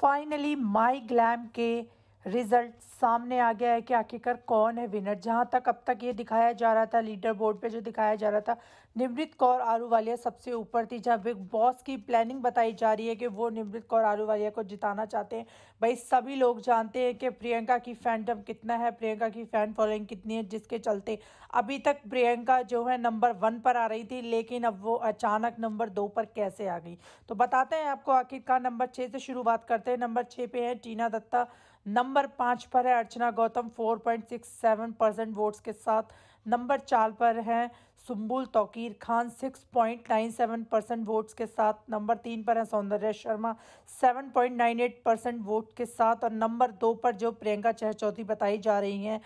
Finally, My Glam K result सामने आ गया है कि आखिरकार कौन है विनर जहां तक अब तक ये दिखाया जा रहा था लीडर बोर्ड पे जो दिखाया जा रहा था निमृत कौर आलूवालिया सबसे ऊपर थी जहां बिग बॉस की प्लानिंग बताई जा रही है कि वो निमृत कौर वालिया को जिताना चाहते हैं भाई सभी लोग जानते हैं कि प्रियंका की फैंडम कितना है प्रियंका की फैन फॉलोइंग कितनी है जिसके चलते अभी तक प्रियंका जो है नंबर वन पर आ रही थी लेकिन अब वो अचानक नंबर दो पर कैसे आ गई तो बताते हैं आपको आखिरकार नंबर छः से शुरुआत करते हैं नंबर छः पे है टीना दत्ता नंबर पाँच पर है Archana Gautam four point six seven percent votes के साथ नंबर चार पर हैं Sumbul Touqeer Khan six point nine seven percent votes के साथ नंबर तीन पर हैं Soundarya Sharma seven point nine eight percent vote के साथ और नंबर दो पर जो प्रियंका चहचौधरी बताई जा रही हैं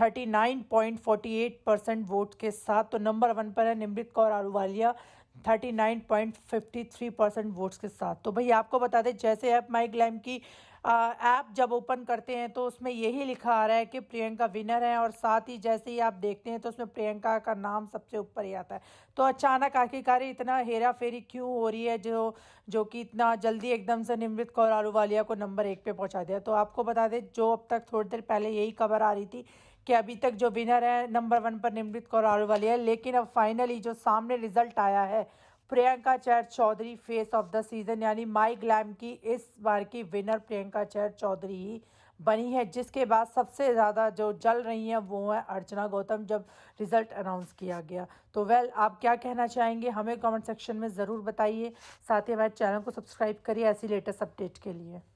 thirty nine point forty eight percent vote के साथ तो नंबर वन पर है निमृत कौर आलूवालिया 39.53 परसेंट वोट्स के साथ तो भाई आपको बता दें जैसे ऐप माई ग्लैम की ऐप जब ओपन करते हैं तो उसमें यही लिखा आ रहा है कि प्रियंका विनर है और साथ ही जैसे ही आप देखते हैं तो उसमें प्रियंका का नाम सबसे ऊपर ही आता है तो अचानक आखिरकार इतना हेरा फेरी क्यों हो रही है जो जो कि इतना जल्दी एकदम से निमृत कौर आलूवालिया को नंबर एक पे पहुंचा दिया तो आपको बता दें जो अब तक थोड़ी देर पहले यही खबर आ रही थी कि अभी तक जो विनर है नंबर वन पर निमृत कौर वाली है लेकिन अब फाइनली जो सामने रिजल्ट आया है Priyanka Chahar Choudhary face of the season यानी माई ग्लैम की इस बार की विनर प्रियंका चैर चौधरी ही बनी है जिसके बाद सबसे ज़्यादा जो जल रही हैं वो हैं अर्चना गौतम जब रिज़ल्ट अनाउंस किया गया तो वेल आप क्या कहना चाहेंगे हमें कमेंट सेक्शन में ज़रूर बताइए साथ ही हमारे चैनल को सब्सक्राइब करिए ऐसी लेटेस्ट अपडेट के लिए